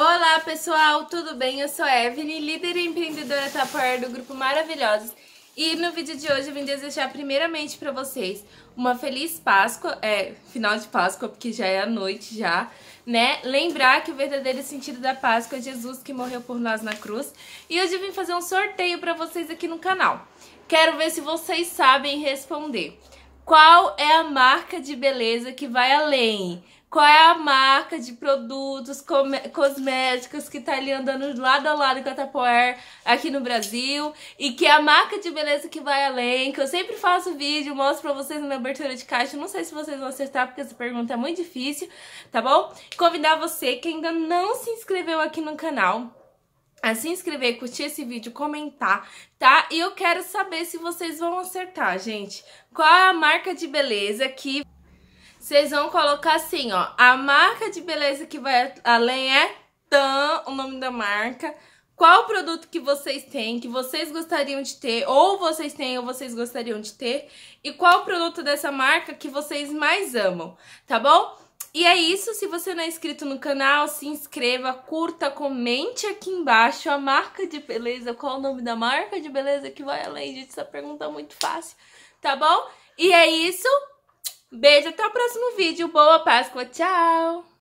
Olá pessoal, tudo bem? Eu sou Evelyn, líder e empreendedora Tapoer do Grupo Maravilhosos e no vídeo de hoje eu vim desejar primeiramente para vocês uma feliz Páscoa, é, final de Páscoa porque já é a noite já, né? Lembrar que o verdadeiro sentido da Páscoa é Jesus que morreu por nós na cruz e hoje eu vim fazer um sorteio para vocês aqui no canal. Quero ver se vocês sabem responder. Qual é a marca de beleza que vai além qual é a marca de produtos cosméticos que tá ali andando lado a lado com a Tupperware aqui no Brasil e que é a marca de beleza que vai além, que eu sempre faço vídeo, mostro pra vocês na minha abertura de caixa, não sei se vocês vão acertar porque essa pergunta é muito difícil, tá bom? Convidar você que ainda não se inscreveu aqui no canal, a se inscrever, curtir esse vídeo, comentar, tá? E eu quero saber se vocês vão acertar, gente. Qual é a marca de beleza que vocês vão colocar assim, ó. A marca de beleza que vai além é TAM, o nome da marca. Qual produto que vocês têm, que vocês gostariam de ter, ou vocês têm ou vocês gostariam de ter. E qual produto dessa marca que vocês mais amam, tá bom? E é isso, se você não é inscrito no canal, se inscreva, curta, comente aqui embaixo a marca de beleza, qual o nome da marca de beleza que vai além disso, essa pergunta é muito fácil, tá bom? E é isso, Beijo, até o próximo vídeo. Boa Páscoa, tchau!